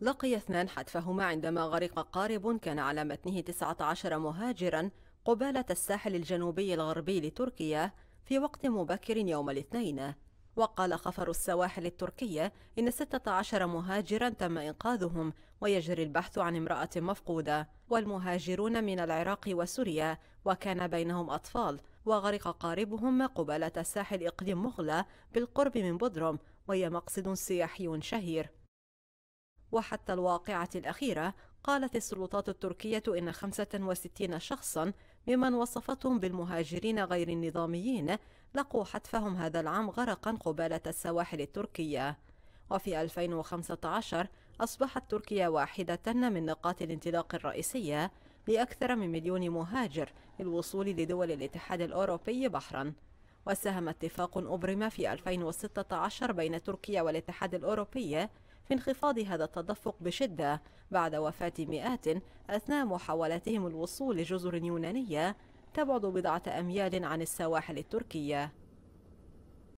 لقي اثنان حتفهما عندما غرق قارب كان على متنه 19 مهاجرا قبالة الساحل الجنوبي الغربي لتركيا في وقت مبكر يوم الاثنين وقال خفر السواحل التركية إن 16 مهاجرا تم إنقاذهم ويجري البحث عن امرأة مفقودة والمهاجرون من العراق وسوريا وكان بينهم أطفال وغرق قاربهم قبالة ساحل إقليم مغلى بالقرب من بودروم وهي مقصد سياحي شهير وحتى الواقعة الأخيرة قالت السلطات التركية إن 65 شخصا ممن وصفتهم بالمهاجرين غير النظاميين لقوا حتفهم هذا العام غرقا قبالة السواحل التركية وفي 2015 أصبحت تركيا واحدة من نقاط الانطلاق الرئيسية لأكثر من مليون مهاجر للوصول لدول الاتحاد الأوروبي بحرا وساهم اتفاق أبرم في 2016 بين تركيا والاتحاد الأوروبي في انخفاض هذا التدفق بشدة بعد وفاة مئات أثناء محاولاتهم الوصول لجزر يونانية تبعد بضعة أميال عن السواحل التركية